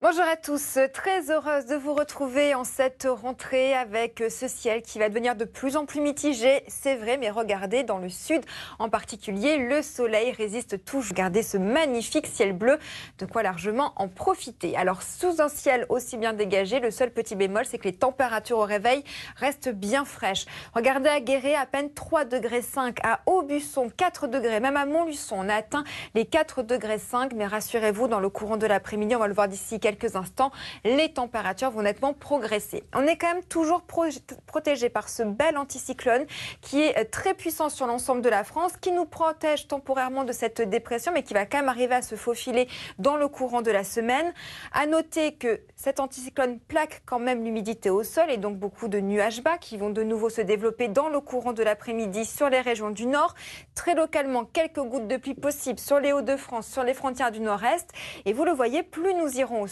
Bonjour à tous, très heureuse de vous retrouver en cette rentrée avec ce ciel qui va devenir de plus en plus mitigé, c'est vrai, mais regardez dans le sud en particulier, le soleil résiste toujours. Regardez ce magnifique ciel bleu, de quoi largement en profiter. Alors sous un ciel aussi bien dégagé, le seul petit bémol, c'est que les températures au réveil restent bien fraîches. Regardez à Guéret, à peine 3,5 degrés, à Aubusson 4 degrés, même à Montluçon, on a atteint les 4 degrés 5, mais rassurez-vous, dans le courant de l'après-midi, on va le voir d'ici quelques instants, les températures vont nettement progresser. On est quand même toujours protégé par ce bel anticyclone qui est euh, très puissant sur l'ensemble de la France, qui nous protège temporairement de cette dépression, mais qui va quand même arriver à se faufiler dans le courant de la semaine. À noter que cet anticyclone plaque quand même l'humidité au sol et donc beaucoup de nuages bas qui vont de nouveau se développer dans le courant de l'après-midi sur les régions du nord. Très localement, quelques gouttes de pluie possibles sur les Hauts-de-France, sur les frontières du nord-est. Et vous le voyez, plus nous irons au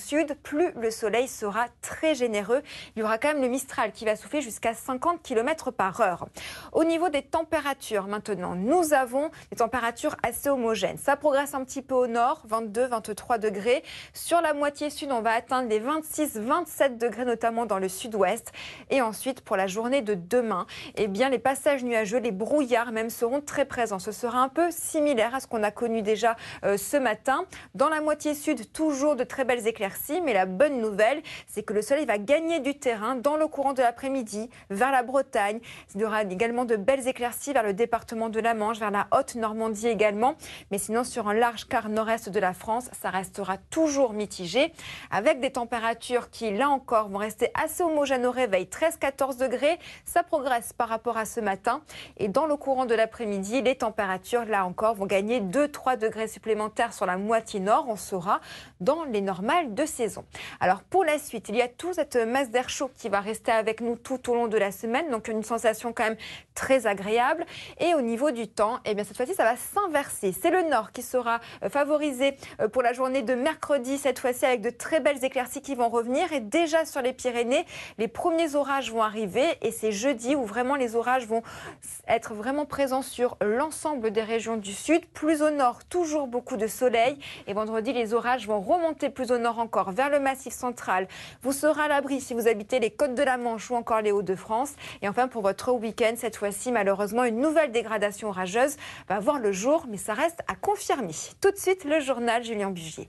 plus le soleil sera très généreux. Il y aura quand même le Mistral qui va souffler jusqu'à 50 km par heure. Au niveau des températures, maintenant, nous avons des températures assez homogènes. Ça progresse un petit peu au nord, 22, 23 degrés. Sur la moitié sud, on va atteindre les 26, 27 degrés, notamment dans le sud-ouest. Et ensuite, pour la journée de demain, eh bien, les passages nuageux, les brouillards même seront très présents. Ce sera un peu similaire à ce qu'on a connu déjà euh, ce matin. Dans la moitié sud, toujours de très belles éclaircies mais la bonne nouvelle, c'est que le soleil va gagner du terrain dans le courant de l'après-midi vers la Bretagne. Il y aura également de belles éclaircies vers le département de la Manche, vers la Haute-Normandie également. Mais sinon, sur un large quart nord-est de la France, ça restera toujours mitigé, avec des températures qui, là encore, vont rester assez homogènes au réveil, 13-14 degrés. Ça progresse par rapport à ce matin. Et dans le courant de l'après-midi, les températures, là encore, vont gagner 2-3 degrés supplémentaires sur la moitié nord. On sera dans les normales de saison. Alors pour la suite, il y a toute cette masse d'air chaud qui va rester avec nous tout au long de la semaine, donc une sensation quand même très agréable. Et au niveau du temps, eh bien cette fois-ci, ça va s'inverser. C'est le nord qui sera euh, favorisé euh, pour la journée de mercredi, cette fois-ci avec de très belles éclaircies qui vont revenir. Et déjà sur les Pyrénées, les premiers orages vont arriver et c'est jeudi où vraiment les orages vont être vraiment présents sur l'ensemble des régions du sud. Plus au nord, toujours beaucoup de soleil. Et vendredi, les orages vont remonter plus au nord encore vers le Massif central. Vous serez à l'abri si vous habitez les côtes de la Manche ou encore les Hauts-de-France. Et enfin, pour votre week-end, cette fois-ci, malheureusement, une nouvelle dégradation orageuse va voir le jour, mais ça reste à confirmer. Tout de suite, le journal Julien Bugier.